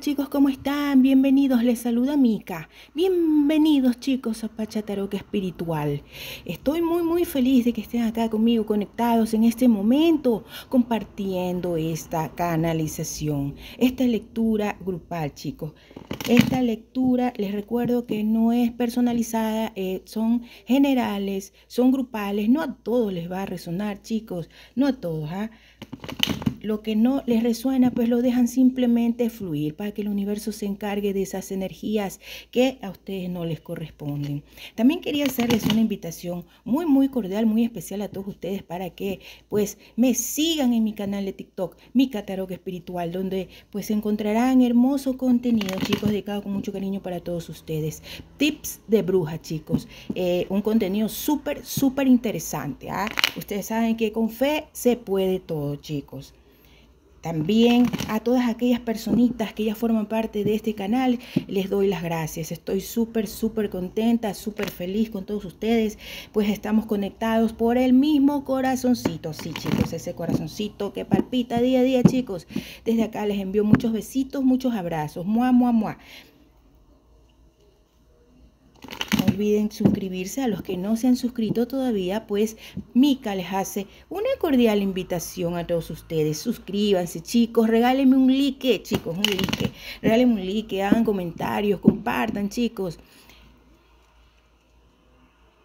chicos, ¿cómo están? Bienvenidos, les saluda Mica. Bienvenidos chicos a Pachataroca Espiritual. Estoy muy muy feliz de que estén acá conmigo conectados en este momento compartiendo esta canalización, esta lectura grupal chicos. Esta lectura les recuerdo que no es personalizada, eh, son generales, son grupales, no a todos les va a resonar chicos, no a todos. ¿ah? lo que no les resuena, pues lo dejan simplemente fluir para que el universo se encargue de esas energías que a ustedes no les corresponden. También quería hacerles una invitación muy, muy cordial, muy especial a todos ustedes para que pues me sigan en mi canal de TikTok, mi catálogo espiritual, donde pues encontrarán hermoso contenido, chicos, dedicado con mucho cariño para todos ustedes. Tips de bruja, chicos. Eh, un contenido súper, súper interesante. ¿ah? Ustedes saben que con fe se puede todo, chicos. También a todas aquellas personitas que ya forman parte de este canal, les doy las gracias. Estoy súper, súper contenta, súper feliz con todos ustedes, pues estamos conectados por el mismo corazoncito. Sí, chicos, ese corazoncito que palpita día a día, chicos. Desde acá les envío muchos besitos, muchos abrazos. Mua, mua, mua olviden suscribirse a los que no se han suscrito todavía, pues Mica les hace una cordial invitación a todos ustedes. Suscríbanse, chicos, regálenme un like, chicos, un like. Regálenme un like, hagan comentarios, compartan, chicos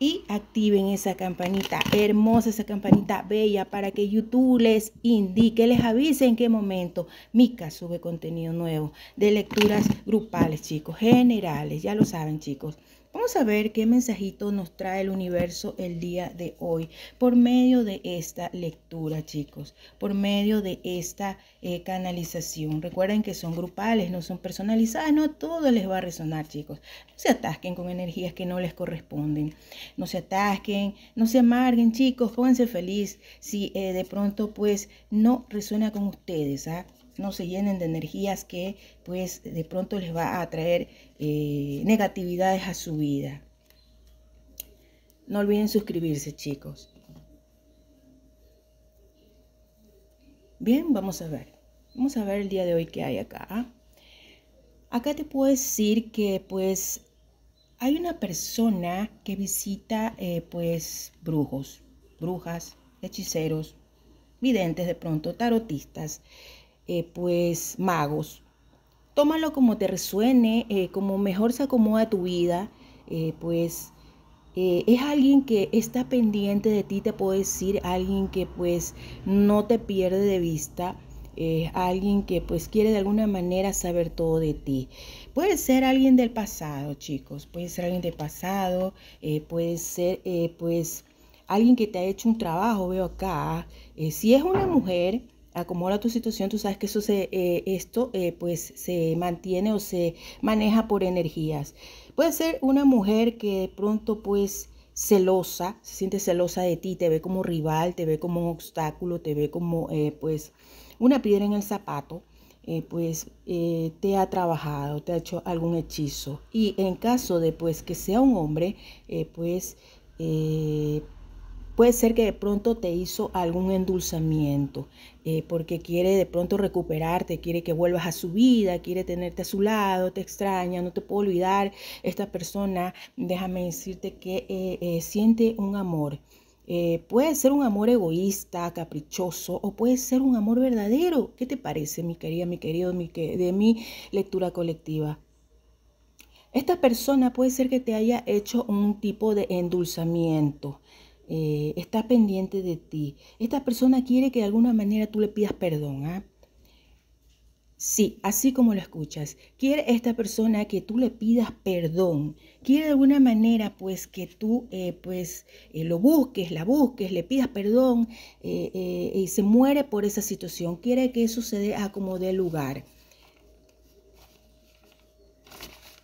y activen esa campanita, hermosa esa campanita bella para que YouTube les indique, les avise en qué momento Mica sube contenido nuevo de lecturas grupales, chicos, generales, ya lo saben, chicos. Vamos a ver qué mensajito nos trae el universo el día de hoy por medio de esta lectura, chicos, por medio de esta eh, canalización. Recuerden que son grupales, no son personalizadas, no todo les va a resonar, chicos. No se atasquen con energías que no les corresponden no se atasquen, no se amarguen, chicos, pónganse feliz si eh, de pronto pues no resuena con ustedes, ¿ah? no se llenen de energías que pues de pronto les va a traer eh, negatividades a su vida. No olviden suscribirse, chicos. Bien, vamos a ver. Vamos a ver el día de hoy que hay acá. ¿ah? Acá te puedo decir que pues hay una persona que visita eh, pues brujos, brujas, hechiceros, videntes de pronto, tarotistas, eh, pues magos. Tómalo como te resuene, eh, como mejor se acomoda tu vida, pues es alguien que está pendiente de ti, te puedo decir, alguien que pues no te pierde de vista, es eh, alguien que pues quiere de alguna manera saber todo de ti. Puede ser alguien del pasado, chicos, puede ser alguien del pasado, eh, puede ser eh, pues alguien que te ha hecho un trabajo, veo acá. si es una mujer, acomoda tu situación, tú sabes que eso esto pues se mantiene o se maneja por energías. Puede ser una mujer que de pronto pues celosa, se siente celosa de ti, te ve como rival, te ve como un obstáculo, te ve como pues una piedra en el zapato, eh, pues eh, te ha trabajado, te ha hecho algún hechizo. Y en caso de pues que sea un hombre, eh, pues puede ser que de pronto te hizo algún endulzamiento, porque quiere de pronto recuperarte, quiere que vuelvas a su vida, quiere tenerte a su lado, te extraña, no te puedo olvidar. Esta persona, déjame decirte que siente un amor. Eh, puede ser un amor egoísta, caprichoso o puede ser un amor verdadero. ¿Qué te parece, mi querida, mi querido, de mi lectura colectiva? Esta persona puede ser que te haya hecho un tipo de endulzamiento. Eh, está pendiente de ti. Esta persona quiere que de alguna manera tú le pidas perdón. ¿ah? Sí, así como lo escuchas, quiere esta persona que tú le pidas perdón, quiere de alguna manera pues que tú eh, pues eh, lo busques, la busques, le pidas perdón eh, y se muere por esa situación, quiere que eso se dé a como dé lugar.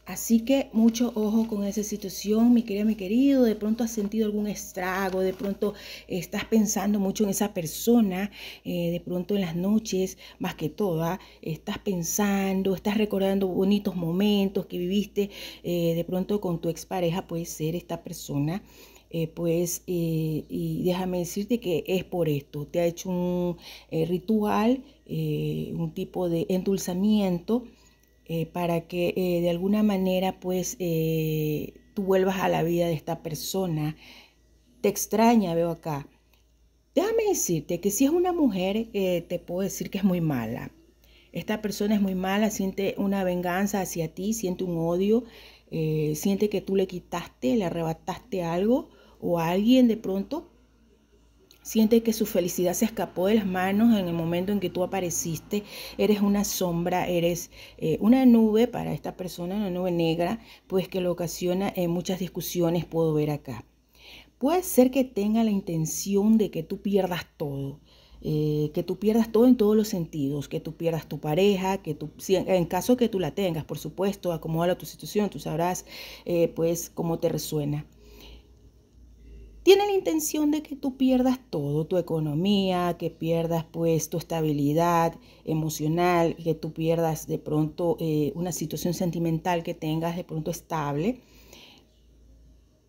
Así que mucho ojo con esa situación, mi querida, mi querido. De pronto has sentido algún estrago, de pronto estás pensando mucho en esa persona, eh, de pronto en las noches, más que toda, ¿ah? estás pensando, estás recordando bonitos momentos que viviste eh, de pronto con tu expareja, puede ser esta persona. Eh, pues, y déjame decirte que es por esto. Te ha hecho un ritual, un tipo de endulzamiento eh, para que eh, de alguna manera pues eh, tú vuelvas a la vida de esta persona. Te extraña, veo acá. Déjame decirte que si es una mujer, te puedo decir que es muy mala. Esta persona es muy mala, siente una venganza hacia ti, siente un odio, siente que tú le quitaste, le arrebataste algo o a alguien de pronto Siente que su felicidad se escapó de las manos en el momento en que tú apareciste. Eres una sombra, eres eh, una nube para esta persona, una nube negra, pues que lo ocasiona en muchas discusiones, puedo ver acá. Puede ser que tenga la intención de que tú pierdas todo. Eh, que tú pierdas todo en todos los sentidos, que tú pierdas tu pareja, que tú, en, caso que tú la tengas, por supuesto, a tu situación, tú sabrás eh, pues cómo te resuena tiene la intención de que tú pierdas todo, tu economía, que pierdas pues tu estabilidad emocional, que tú pierdas de pronto eh, una situación sentimental que tengas de pronto estable.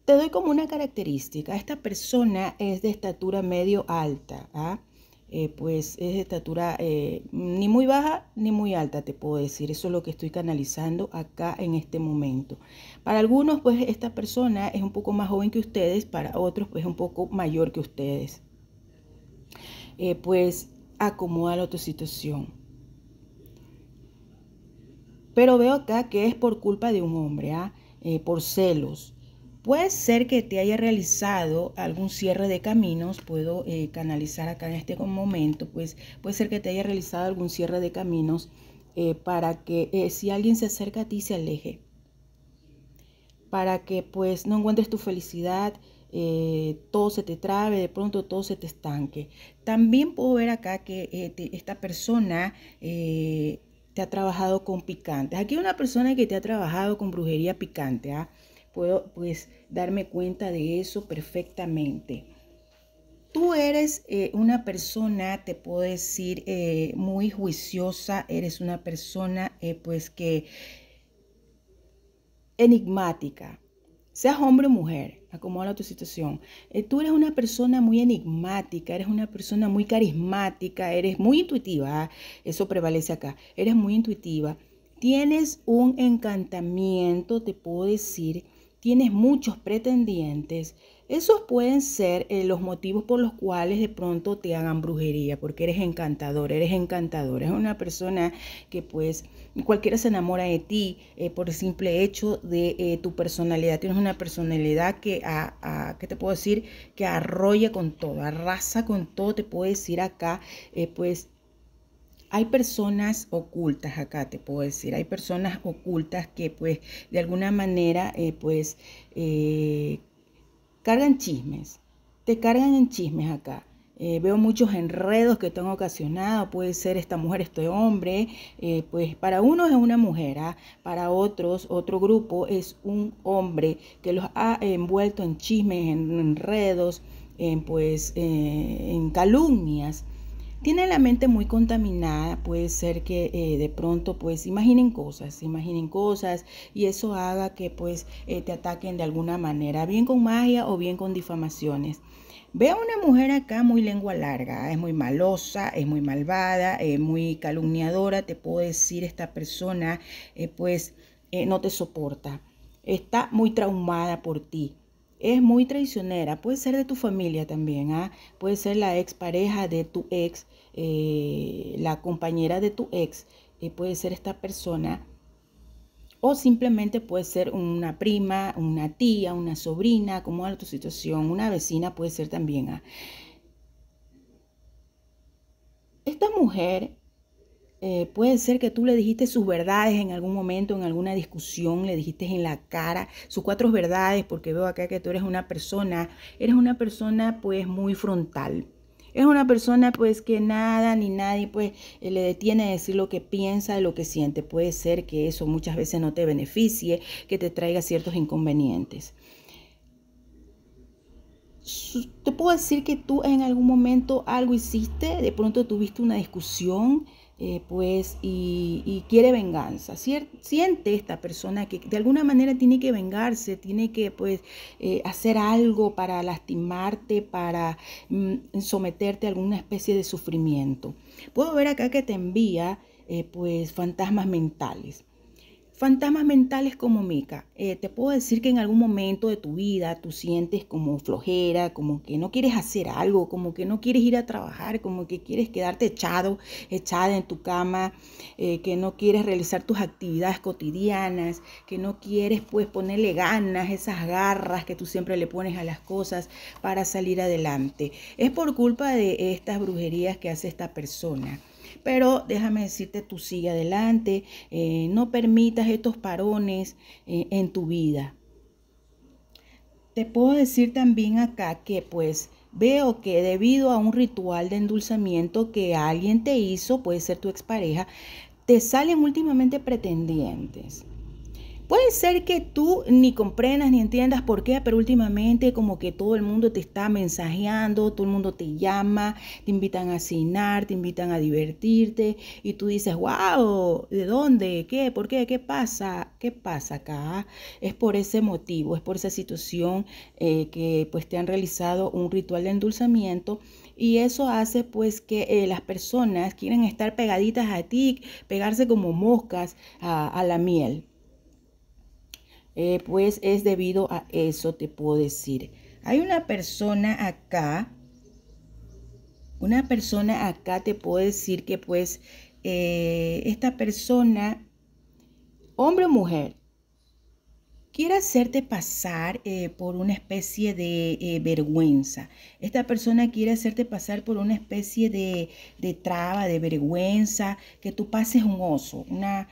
Te doy como una característica, esta persona es de estatura medio alta, ¿ah? Eh, pues es de estatura eh, ni muy baja ni muy alta, te puedo decir. Eso es lo que estoy canalizando acá en este momento. Para algunos, pues esta persona es un poco más joven que ustedes, para otros, pues un poco mayor que ustedes. Eh, pues acomoda la otra situación. Pero veo acá que es por culpa de un hombre, ¿ah? por celos. Puede ser que te haya realizado algún cierre de caminos, puedo eh, canalizar acá en este momento, pues puede ser que te haya realizado algún cierre de caminos eh, para que eh, si alguien se acerca a ti se aleje, para que pues no encuentres tu felicidad, todo se te trabe, de pronto todo se te estanque. También puedo ver acá que esta persona te ha trabajado con picantes. Aquí hay una persona que te ha trabajado con brujería picante, ¿ah? puedo pues darme cuenta de eso perfectamente. Tú eres eh, una persona, te puedo decir, eh, muy juiciosa, eres una persona eh, pues que enigmática, seas hombre o mujer, acomoda tu situación. tú eres una persona muy enigmática, eres una persona muy carismática, eres muy intuitiva, ah, eso prevalece acá, eres muy intuitiva. Tienes un encantamiento, te puedo decir, tienes muchos pretendientes, esos pueden ser eh, los motivos por los cuales de pronto te hagan brujería, porque eres encantador, eres encantador, es una persona que pues cualquiera se enamora de ti eh, por el simple hecho de eh, tu personalidad, tienes una personalidad que, ¿qué te puedo decir? Que arrolla con todo, arrasa con todo, te puedo decir acá, pues hay personas ocultas acá, te puedo decir, hay personas ocultas que pues de alguna manera eh, pues eh, cargan chismes, te cargan en chismes acá. Eh, veo muchos enredos que te han ocasionado, puede ser esta mujer, este hombre, pues para unos es una mujer, ¿ah? para otros, otro grupo es un hombre que los ha envuelto en chismes, en enredos, en, pues, en calumnias tiene la mente muy contaminada, puede ser que eh, de pronto pues imaginen cosas, imaginen cosas y eso haga que pues eh, te ataquen de alguna manera, bien con magia o bien con difamaciones. Ve a una mujer acá muy lengua larga, es muy malosa, es muy malvada, es muy calumniadora, te puedo decir, esta persona eh, pues no te soporta, está muy traumada por ti, es muy traicionera, puede ser de tu familia también, ¿ah? puede ser la expareja de tu ex eh, la compañera de tu ex, eh, puede ser esta persona, o simplemente puede ser una prima, una tía, una sobrina, como a tu situación, una vecina puede ser también. Ah. Esta mujer eh, puede ser que tú le dijiste sus verdades en algún momento, en alguna discusión, le dijiste en la cara sus cuatro verdades, porque veo acá que tú eres una persona, eres una persona pues muy frontal. Es una persona pues que nada ni nadie pues eh, le detiene a decir lo que piensa y lo que siente. Puede ser que eso muchas veces no te beneficie, que te traiga ciertos inconvenientes. Te puedo decir que tú en algún momento algo hiciste, de pronto tuviste una discusión, eh, pues, y, quiere venganza. Siente esta persona que de alguna manera tiene que vengarse, tiene que, pues, eh, hacer algo para lastimarte, para mm, someterte a alguna especie de sufrimiento. Puedo ver acá que te envía, eh, pues, fantasmas mentales. Fantasmas mentales como Mika, eh, te puedo decir que en algún momento de tu vida tú sientes como flojera, como que no quieres hacer algo, como que no quieres ir a trabajar, como que quieres quedarte echado, echada en tu cama, eh, que no quieres realizar tus actividades cotidianas, que no quieres pues ponerle ganas, esas garras que tú siempre le pones a las cosas para salir adelante. Es por culpa de estas brujerías que hace esta persona pero déjame decirte, tú sigue adelante, eh, no permitas estos parones eh, en tu vida. Te puedo decir también acá que pues veo que debido a un ritual de endulzamiento que alguien te hizo, puede ser tu expareja, te salen últimamente pretendientes. Puede ser que tú ni comprendas ni entiendas por qué, pero últimamente como que todo el mundo te está mensajeando, todo el mundo te llama, te invitan a cenar, te invitan a divertirte y tú dices, wow, ¿de dónde? ¿Qué? ¿Por qué? ¿Qué pasa? ¿Qué pasa acá? Es por ese motivo, es por esa situación eh, que pues te han realizado un ritual de endulzamiento y eso hace pues que eh, las personas quieran estar pegaditas a ti, pegarse como moscas a la miel. Eh, pues es debido a eso, te puedo decir. Hay una persona acá, una persona acá te puedo decir que pues eh, esta persona, hombre o mujer, quiere hacerte pasar eh, por una especie de vergüenza. Esta persona quiere hacerte pasar por una especie de, traba, de vergüenza, que tú pases un oso, una,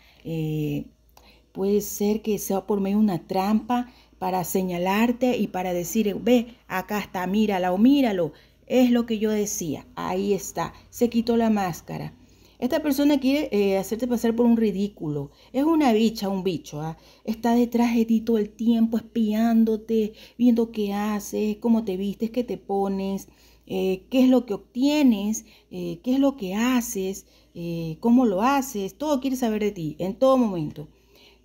Puede ser que sea por medio de una trampa para señalarte y para decir, ve, acá está, mírala o míralo. Es lo que yo decía, ahí está, se quitó la máscara. Esta persona quiere eh, hacerte pasar por un ridículo. Es una bicha, un bicho. ¿ah? Está detrás de ti todo el tiempo, espiándote, viendo qué haces, cómo te vistes, qué te pones, eh, qué es lo que obtienes, eh, qué es lo que haces, cómo lo haces. Todo quiere saber de ti, en todo momento.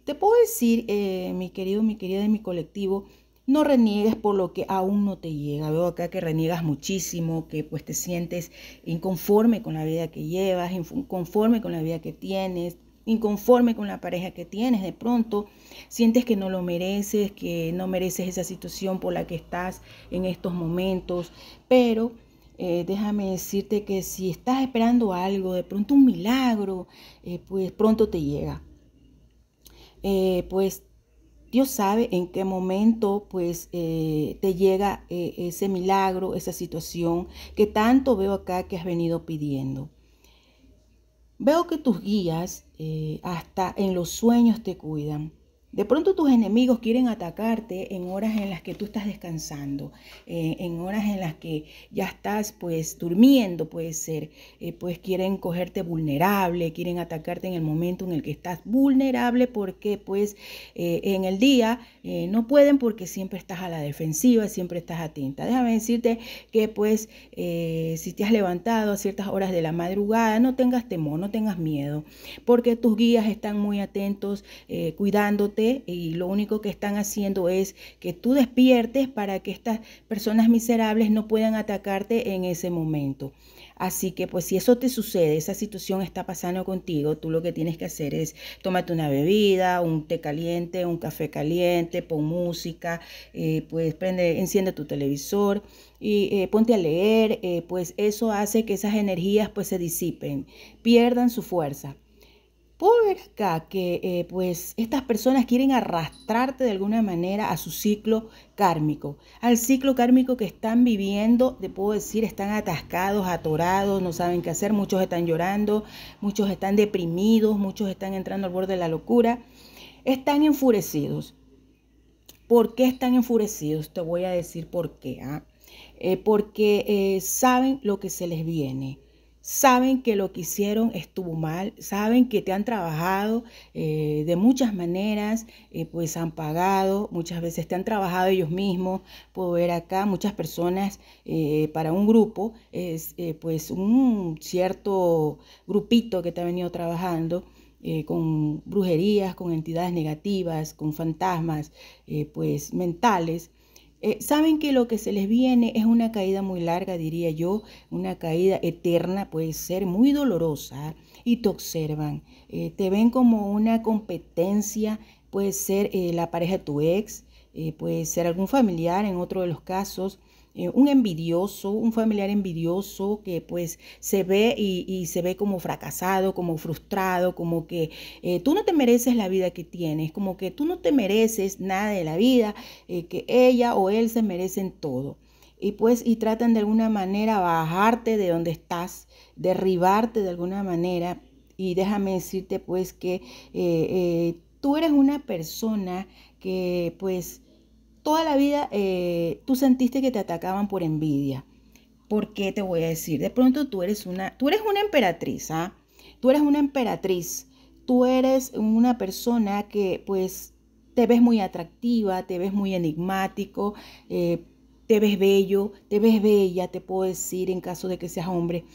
Te puedo decir, eh, mi querido, mi querida de mi colectivo, no reniegues por lo que aún no te llega. Veo acá que reniegas muchísimo, que pues te sientes inconforme con la vida que llevas, inconforme con la vida que tienes, inconforme con la pareja que tienes. De pronto sientes que no lo mereces, que no mereces esa situación por la que estás en estos momentos. Pero eh, déjame decirte que si estás esperando algo, de pronto un milagro, eh, pues pronto te llega eh, pues Dios sabe en qué momento pues eh, te llega eh, ese milagro, esa situación que tanto veo acá que has venido pidiendo. Veo que tus guías hasta en los sueños te cuidan. De pronto tus enemigos quieren atacarte en horas en las que tú estás descansando, eh, en horas en las que ya estás pues durmiendo, puede ser, eh, pues quieren cogerte vulnerable, quieren atacarte en el momento en el que estás vulnerable porque pues eh, en el día no pueden porque siempre estás a la defensiva, siempre estás atenta. Déjame decirte que pues si te has levantado a ciertas horas de la madrugada, no tengas temor, no tengas miedo, porque tus guías están muy atentos, cuidándote y lo único que están haciendo es que tú despiertes para que estas personas miserables no puedan atacarte en ese momento. Así que pues si eso te sucede, esa situación está pasando contigo, tú lo que tienes que hacer es tómate una bebida, un té caliente, un café caliente, pon música, eh, pues enciende tu televisor y eh, ponte a leer, eh, pues eso hace que esas energías pues se disipen, pierdan su fuerza puedo acá que eh, pues estas personas quieren arrastrarte de alguna manera a su ciclo kármico, al ciclo kármico que están viviendo, te puedo decir, están atascados, atorados, no saben qué hacer, muchos están llorando, muchos están deprimidos, muchos están entrando al borde de la locura, están enfurecidos. ¿Por qué están enfurecidos? Te voy a decir por qué. ¿ah? Eh, porque eh, saben lo que se les viene saben que lo que hicieron estuvo mal, saben que te han trabajado eh, de muchas maneras, eh, pues han pagado, muchas veces te han trabajado ellos mismos, puedo ver acá muchas personas eh, para un grupo, es pues un cierto grupito que te ha venido trabajando. con brujerías, con entidades negativas, con fantasmas, pues mentales, eh, saben que lo que se les viene es una caída muy larga, diría yo, una caída eterna, puede ser muy dolorosa, y te observan, eh, te ven como una competencia, puede ser eh, la pareja de tu ex, puede ser algún familiar en otro de los casos, eh, un envidioso, un familiar envidioso que pues se ve y, se ve como fracasado, como frustrado, como que eh, tú no te mereces la vida que tienes, como que tú no te mereces nada de la vida, eh, que ella o él se merecen todo. Y pues, y tratan de alguna manera bajarte de donde estás, derribarte de alguna manera. Y déjame decirte pues que tú eres una persona que pues toda la vida eh, tú sentiste que te atacaban por envidia. ¿Por qué te voy a decir? De pronto tú eres una, tú eres una emperatriz, ¿ah? Tú eres una emperatriz, tú eres una persona que pues te ves muy atractiva, te ves muy enigmático, eh, te ves bello, te ves bella, te puedo decir en caso de que seas hombre,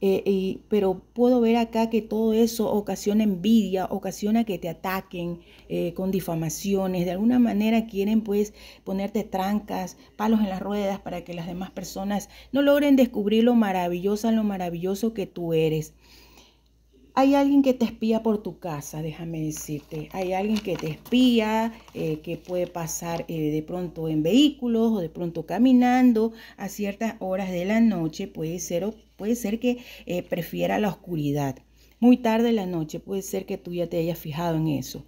eh, pero puedo ver acá que todo eso ocasiona envidia, ocasiona que te ataquen eh, con difamaciones, de alguna manera quieren pues ponerte trancas, palos en las ruedas para que las demás personas no logren descubrir lo maravillosa, lo maravilloso que tú eres. Hay alguien que te espía por tu casa, déjame decirte. Hay alguien que te espía, eh, que puede pasar eh, de pronto en vehículos o de pronto caminando a ciertas horas de la noche. Puede ser, o puede ser que eh, prefiera la oscuridad. Muy tarde en la noche puede ser que tú ya te hayas fijado en eso.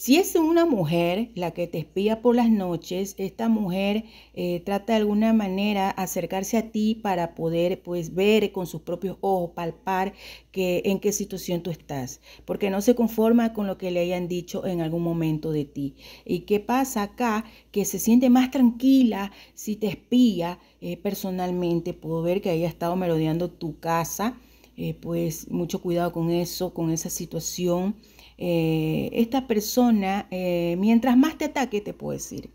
Si es una mujer la que te espía por las noches, esta mujer eh, trata de alguna manera acercarse a ti para poder pues ver con sus propios ojos, palpar que, en qué situación tú estás, porque no se conforma con lo que le hayan dicho en algún momento de ti. ¿Y qué pasa acá? Que se siente más tranquila si te espía eh, personalmente. Puedo ver que haya estado merodeando tu casa. Eh, pues mucho cuidado con eso, con esa situación. Eh, esta persona, eh, mientras más te ataque, te puedo decir,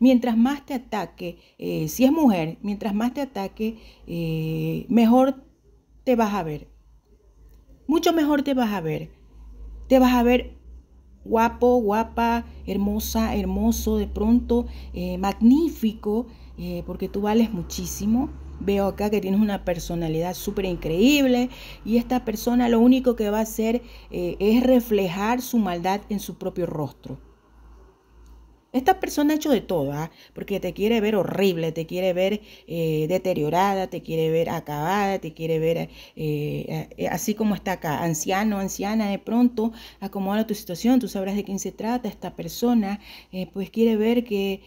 mientras más te ataque, eh, si es mujer, mientras más te ataque, mejor te vas a ver. Mucho mejor te vas a ver. Te vas a ver guapo, guapa, hermosa, hermoso, de pronto, magnífico, porque tú vales muchísimo veo acá que tienes una personalidad súper increíble y esta persona lo único que va a hacer eh, es reflejar su maldad en su propio rostro. Esta persona ha hecho de todo, ¿ah? porque te quiere ver horrible, te quiere ver eh, deteriorada, te quiere ver acabada, te quiere ver eh, así como está acá, anciano, anciana, de pronto acomoda tu situación, tú sabrás de quién se trata esta persona, pues quiere ver que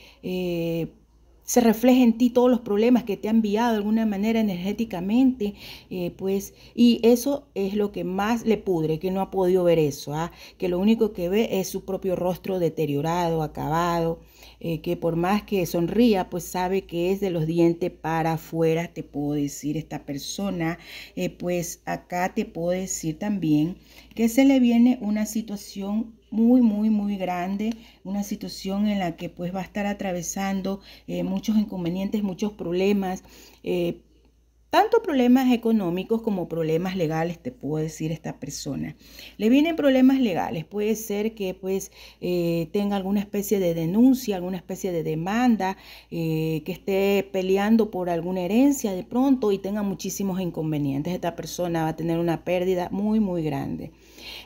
se refleja en ti todos los problemas que te han enviado de alguna manera energéticamente, eh, pues, y eso es lo que más le pudre, que no ha podido ver eso, ¿ah? que lo único que ve es su propio rostro deteriorado, acabado, eh, que por más que sonría, pues sabe que es de los dientes para afuera, te puedo decir esta persona, eh, pues acá te puedo decir también que se le viene una situación muy, muy, muy grande, una situación en la que pues va a estar atravesando eh, muchos inconvenientes, muchos problemas. Eh, tanto problemas económicos como problemas legales, te puedo decir esta persona. Le vienen problemas legales, puede ser que pues eh, tenga alguna especie de denuncia, alguna especie de demanda, que esté peleando por alguna herencia de pronto y tenga muchísimos inconvenientes. Esta persona va a tener una pérdida muy, muy grande.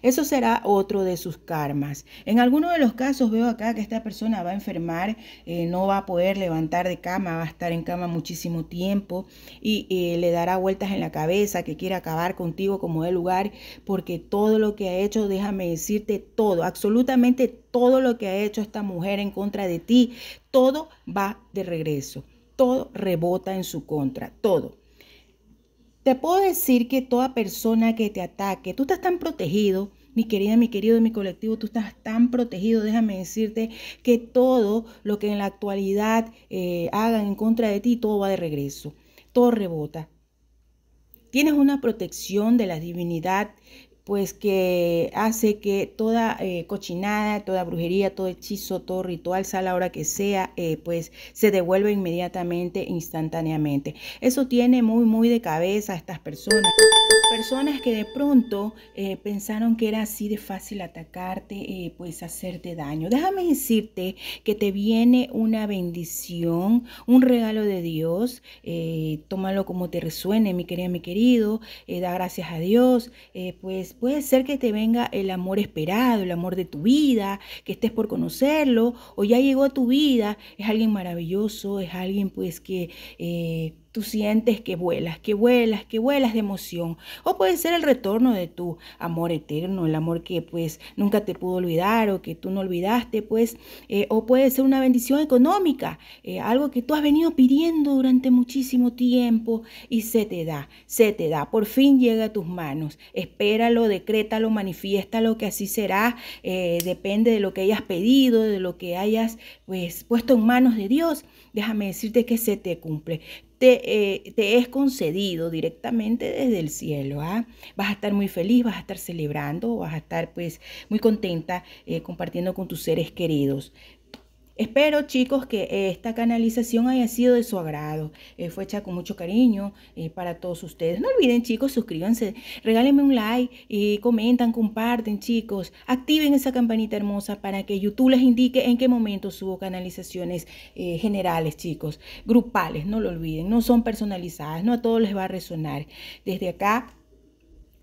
Eso será otro de sus karmas. En algunos de los casos veo acá que esta persona va a enfermar, eh, no va a poder levantar de cama, va a estar en cama muchísimo tiempo y eh, le dará vueltas en la cabeza que quiere acabar contigo como de lugar, porque todo lo que ha hecho, déjame decirte todo, absolutamente todo lo que ha hecho esta mujer en contra de ti, todo va de regreso, todo rebota en su contra, todo. Te puedo decir que toda persona que te ataque, tú estás tan protegido, mi querida, mi querido mi colectivo, tú estás tan protegido, déjame decirte que todo lo que en la actualidad eh, hagan en contra de ti, todo va de regreso, todo rebota. Tienes una protección de la divinidad pues que hace que toda eh, cochinada, toda brujería, todo hechizo, todo ritual, sea la hora que sea, eh, pues se devuelve inmediatamente, instantáneamente. Eso tiene muy, muy de cabeza a estas personas. Personas que de pronto eh, pensaron que era así de fácil atacarte, eh, pues hacerte daño. Déjame decirte que te viene una bendición, un regalo de Dios. Eh, tómalo como te resuene, mi querida, mi querido. da gracias a Dios. pues puede ser que te venga el amor esperado, el amor de tu vida, que estés por conocerlo o ya llegó a tu vida. Es alguien maravilloso, es alguien pues que Tú sientes que vuelas, que vuelas, que vuelas de emoción. O puede ser el retorno de tu amor eterno, el amor que pues nunca te pudo olvidar o que tú no olvidaste, pues. Eh, o puede ser una bendición económica, eh, algo que tú has venido pidiendo durante muchísimo tiempo y se te da, se te da. Por fin llega a tus manos. Espéralo, decrétalo, lo que así será. Eh, depende de lo que hayas pedido, de lo que hayas pues puesto en manos de Dios déjame decirte que se te cumple. Te, eh, te es concedido directamente desde el cielo. ¿ah? Vas a estar muy feliz, vas a estar celebrando, vas a estar pues muy contenta eh, compartiendo con tus seres queridos. Espero chicos que eh, esta canalización haya sido de su agrado. Eh, fue hecha con mucho cariño eh, para todos ustedes. No olviden chicos, suscríbanse, regálenme un like, y comentan, comparten chicos. Activen esa campanita hermosa para que YouTube les indique en qué momento subo canalizaciones generales chicos. Grupales, no lo olviden, no son personalizadas, no a todos les va a resonar. Desde acá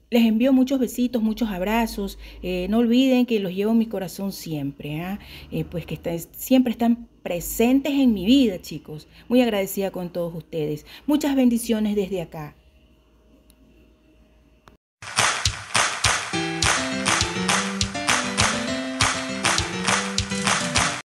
les envío muchos besitos, muchos abrazos. Eh, no olviden que los llevo en mi corazón siempre, ¿ah? eh, pues que siempre están presentes en mi vida, chicos. Muy agradecida con todos ustedes. Muchas bendiciones desde acá.